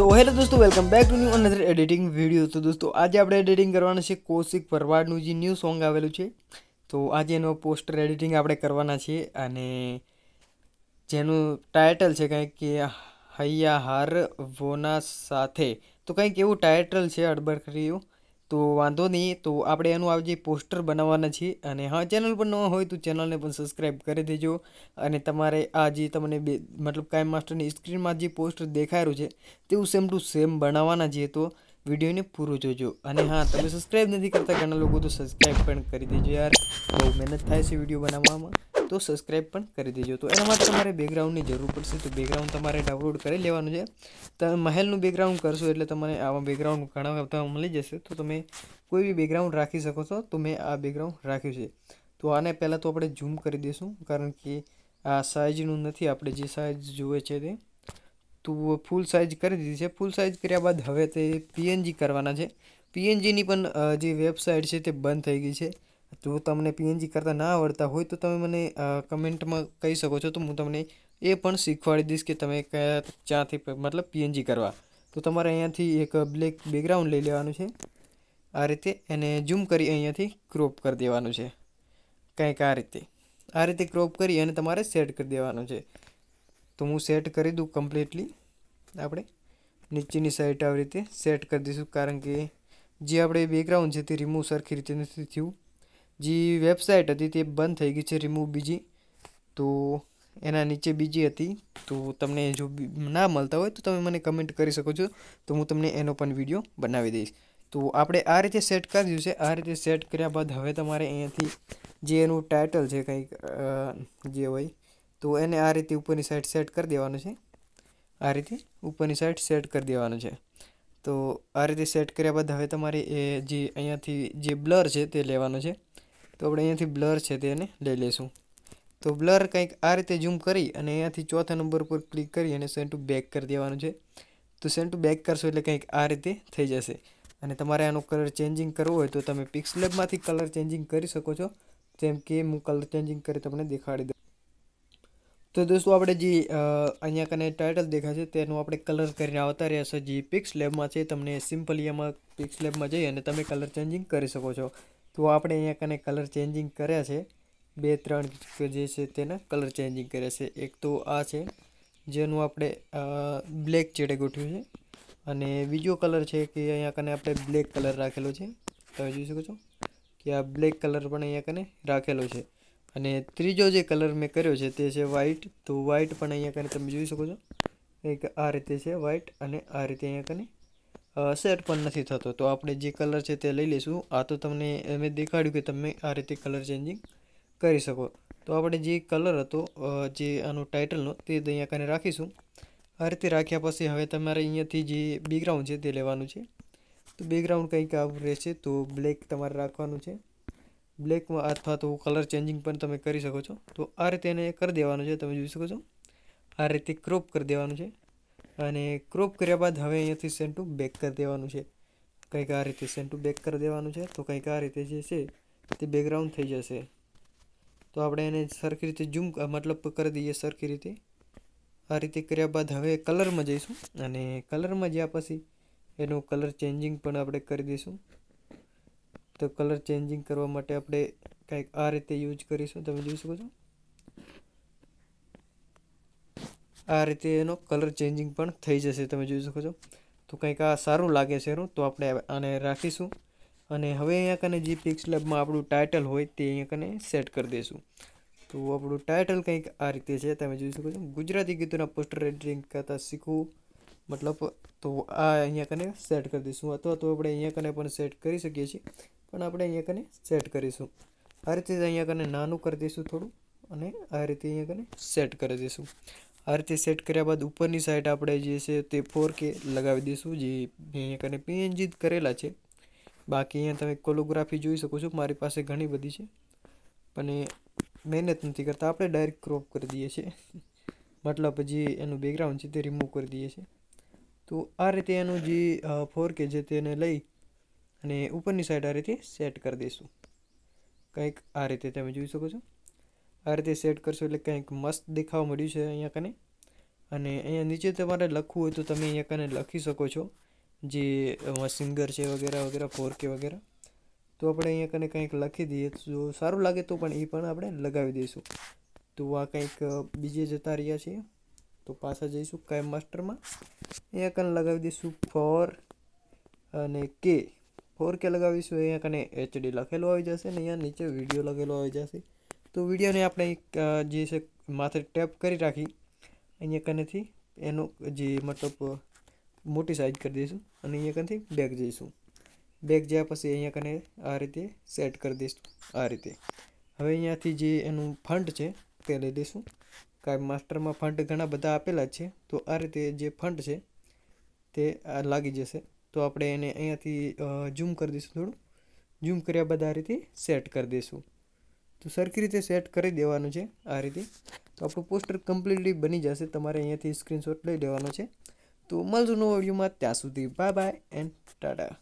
સો hello દોસ્તો welcome back to new another editing video તો દોસ્તો આજે આપણે એડિટિંગ કરવાનું છે કૌશિક ભરવાડનું જે ન્યૂ સોંગ આવેલું છે તો આજે એનો પોસ્ટર એડિટિંગ આપણે કરવાના છીએ અને જેનું ટાઇટલ છે કંઈક કે હૈયા હાર વોના સાથે તો કંઈક એવું ટાઇટલ છે અડબડ કર્યું તો વાંધો નહીં તો આપણે એનું આજે પોસ્ટર બનાવવાના છીએ અને હા ચેનલ પર ન હોય તો ચેનલને પણ સબસ્ક્રાઈબ કરી દેજો અને તમારે આ જે તમને બે મતલબ કાયમ માસ્ટરની સ્ક્રીનમાં જે પોસ્ટર દેખાયેલું છે તેવું સેમ ટુ સેમ બનાવવાના છીએ તો વિડીયોને પૂરો જોજો અને હા તમે સબસ્ક્રાઈબ નથી કરતા ઘણા લોકો તો સબસ્ક્રાઈબ પણ કરી દેજો યાર બહુ મહેનત થાય છે વિડીયો બનાવવામાં તો સબસ્ક્રાઈબ પણ કરી દેજો તો એના માટે તમારે બેકગ્રાઉન્ડની જરૂર પડશે તો બેકગ્રાઉન્ડ તમારે ડાઉનલોડ કરી લેવાનું છે તમે મહેલનું બેકગ્રાઉન્ડ કરશો એટલે તમને આવા બેકગ્રાઉન્ડ ઘણા બધા મળી જશે તો તમે કોઈ બી બેકગ્રાઉન્ડ રાખી શકો છો તો મેં આ બેકગ્રાઉન્ડ રાખ્યું છે તો આને પહેલાં તો આપણે ઝૂમ કરી દઈશું કારણ કે આ સાઇઝનું નથી આપણે જે સાઇઝ જોઈએ છે તે તો ફૂલ સાઇઝ કરી દીધી છે ફૂલ સાઇઝ કર્યા બાદ હવે તે પીએનજી કરવાના છે પીએનજીની પણ જે વેબસાઇટ છે તે બંધ થઈ ગઈ છે જો તમને પીએનજી કરતા ના આવડતા હોય તો તમે મને કમેન્ટમાં કહી શકો છો તો હું તમને એ પણ શીખવાડી દઈશ કે તમે કયા ચાથી મતલબ પીએનજી કરવા તો તમારે અહીંયાથી એક બ્લેક બેકગ્રાઉન્ડ લઈ લેવાનું છે આ રીતે એને ઝૂમ કરી અહીંયાથી ક્રોપ કરી દેવાનું છે કંઈક આ રીતે આ રીતે ક્રોપ કરી અને તમારે સેટ કરી દેવાનું છે તો હું સેટ કરી દઉં કમ્પ્લીટલી આપણે નીચેની સાઈડ આવી રીતે સેટ કરી દઈશું કારણ કે જે આપણે બેકગ્રાઉન્ડ છે તે રિમૂવ સરખી રીતે નથી થયું જે વેબસાઇટ હતી તે બંધ થઈ ગઈ છે રિમૂવ બીજી તો એના નીચે બીજી હતી તો તમને જો ના મળતા હોય તો તમે મને કમેન્ટ કરી શકો છો તો હું તમને એનો પણ વિડીયો બનાવી દઈશ તો આપણે આ રીતે સેટ કરી દીધું છે આ રીતે સેટ કર્યા બાદ હવે તમારે અહીંયાથી જે એનું ટાઇટલ છે કંઈક જે હોય તો એને આ રીતે ઉપરની સાઈડ સેટ કરી દેવાનું છે આ રીતે ઉપરની સાઈડ સેટ કરી દેવાનું છે તો આ રીતે સેટ કર્યા બાદ હવે તમારે એ જે અહીંયાથી જે બ્લર છે તે લેવાનો છે તો આપણે અહીંયાથી બ્લર છે તેને લઈ લઈશું તો બ્લર કંઈક આ રીતે ઝૂમ કરી અને અહીંયાથી ચોથા નંબર પર ક્લિક કરી અને સેન્ડ ટુ બેક કરી દેવાનું છે તો સેન્ડ ટુ બેક કરશો એટલે કંઈક આ રીતે થઈ જશે અને તમારે આનો કલર ચેન્જિંગ કરવો હોય તો તમે પિક્સલેબમાંથી કલર ચેન્જિંગ કરી શકો છો જેમ કે હું કલર ચેન્જિંગ કરી તમને દેખાડી દઉં તો દોસ્તો આપણે જે અહીંયા કને ટાઇટલ દેખાશે તેનું આપણે કલર કરીને આવતા રહેશે જે પિક્સ લેબમાં છે તમને સિમ્પલી એમાં પિક્સ લેબમાં જઈ અને તમે કલર ચેન્જિંગ કરી શકો છો તો આપણે અહીંયા કને કલર ચેન્જિંગ કર્યા છે બે ત્રણ જે છે તેના કલર ચેન્જિંગ કર્યા છે એક તો આ છે જેનું આપણે બ્લેક ચેડે ગોઠવ્યું છે અને બીજો કલર છે કે અહીંયા કને આપણે બ્લેક કલર રાખેલો છે તમે જોઈ શકો છો કે આ બ્લેક કલર પણ અહીંયા કને રાખેલો છે અને ત્રીજો જે કલર મેં કર્યો છે તે છે વ્હાઇટ તો વ્હાઇટ પણ અહીંયા કને તમે જોઈ શકો છો એક આ રીતે છે વ્હાઇટ અને આ રીતે અહીંયા કને સેટ પણ નથી થતો તો આપણે જે કલર છે તે લઈ લઈશું આ તો તમને મેં દેખાડ્યું કે તમે આ રીતે કલર ચેન્જિંગ કરી શકો તો આપણે જે કલર હતો જે આનો ટાઇટલનો તે અહીંયા કને રાખીશું આ રીતે રાખ્યા પછી હવે તમારે અહીંયાથી જે બેકગ્રાઉન્ડ છે તે લેવાનું છે તો બેકગ્રાઉન્ડ કંઈક આવું રહેશે તો બ્લેક તમારે રાખવાનું છે બ્લેકમાં અથવા તો કલર ચેન્જિંગ પણ તમે કરી શકો છો તો આ રીતે એને કરી દેવાનું છે તમે જોઈ શકો છો આ રીતે ક્રોપ કરી દેવાનું છે અને ક્રોપ કર્યા બાદ હવે અહીંયાથી સેન્ટુ બેક કરી દેવાનું છે કંઈક આ રીતે સેન્ટુ બેક કરી દેવાનું છે તો કંઈક આ રીતે જે છે તે બેકગ્રાઉન્ડ થઈ જશે તો આપણે એને સરખી રીતે ઝૂમ મતલબ કરી દઈએ સરખી રીતે આ રીતે કર્યા બાદ હવે કલરમાં જઈશું અને કલરમાં જ્યાં પછી એનો કલર ચેન્જિંગ પણ આપણે કરી દઈશું તો કલર ચેન્જિંગ કરવા માટે આપણે કંઈક આ રીતે યુઝ કરીશું તમે જોઈ શકો છો આ રીતે એનો કલર ચેન્જિંગ પણ થઈ જશે તમે જોઈ શકો છો તો કંઈક આ સારું લાગે છે એનું તો આપણે આને રાખીશું અને હવે અહીંયા કને જે પિક્સ આપણું ટાઇટલ હોય તે અહીંયા કને સેટ કરી દઈશું તો આપણું ટાઇટલ કંઈક આ રીતે છે તમે જોઈ શકો છો ગુજરાતી ગીતોના પોસ્ટર એડિટિંગ કરતાં શીખવું મતલબ તો આ અહીંયા કને સેટ કરી દઈશું અથવા તો આપણે અહીંયા કને પણ સેટ કરી શકીએ છીએ પણ આપણે અહીંયા કને સેટ કરીશું આ રીતે અહીંયા કને નાનું કરી દઈશું થોડું અને આ રીતે અહીંયા કને સેટ કરી દઈશું આ રીતે સેટ કર્યા બાદ ઉપરની સાઈડ આપણે જે છે તે ફોર કે લગાવી દઈશું જે મેં કને પીએનજી કરેલા છે બાકી અહીંયા તમે કોલોગ્રાફી જોઈ શકો છો મારી પાસે ઘણી બધી છે અને મહેનત નથી કરતા આપણે ડાયરેક્ટ ક્રોપ કરી દઈએ છીએ મતલબ જે એનું બેકગ્રાઉન્ડ છે તે રિમૂવ કરી દઈએ છીએ તો આ રીતે એનું જે ફોર કે છે તેને લઈ અને ઉપરની સાઈડ આ રીતે સેટ કરી દઈશું કંઈક આ રીતે તમે જોઈ શકો છો આ રીતે સેટ કરશો એટલે કંઈક મસ્ત દેખાવા મળ્યું છે અહીંયા કને અને અહીંયા નીચે તમારે લખવું હોય તો તમે અહીંયા કને લખી શકો છો જે સિંગર છે વગેરે વગેરે ફોર કે વગેરે તો આપણે અહીંયા કને કંઈક લખી દઈએ જો સારું લાગે તો પણ એ પણ આપણે લગાવી દઈશું તો આ કંઈક બીજે જતા રહ્યા છીએ તો પાછા જઈશું કાંઈ માસ્ટરમાં અહીંયા કને લગાવી દઈશું ફોર અને કે ફોર કે લગાવીશું અહીંયા કને એચડી લખેલું આવી જશે અને અહીંયા નીચે વિડીયો લખેલો આવી જશે તો વિડીયોને આપણે જે છે માથે ટેપ કરી રાખી અહીંયા કનેથી એનો જે મતલબ મોટી સાઇઝ કરી દઈશું અને અહીંયા કનેથી બેક જઈશું બેક જયા પછી અહીંયા કને આ રીતે સેટ કરી દઈશું આ રીતે હવે અહીંયાથી જે એનું ફંડ છે તે લઈ દઈશું કાંઈ માસ્ટરમાં ફંડ ઘણા બધા આપેલા છે તો આ રીતે જે ફંડ છે તે લાગી જશે તો આપણે એને અહીંયાથી ઝૂમ કરી દઈશું થોડું ઝૂમ કર્યા બાદ આ રીતે સેટ કરી દઈશું તો સરખી રીતે સેટ કરી દેવાનું છે આ રીતે તો આપણું પોસ્ટર કમ્પ્લીટલી બની જશે તમારે અહીંયાથી સ્ક્રીનશોટ લઈ લેવાનો છે તો મળશું નવો વિડીયોમાં ત્યાં સુધી બાય બાય એન્ડ ટાટા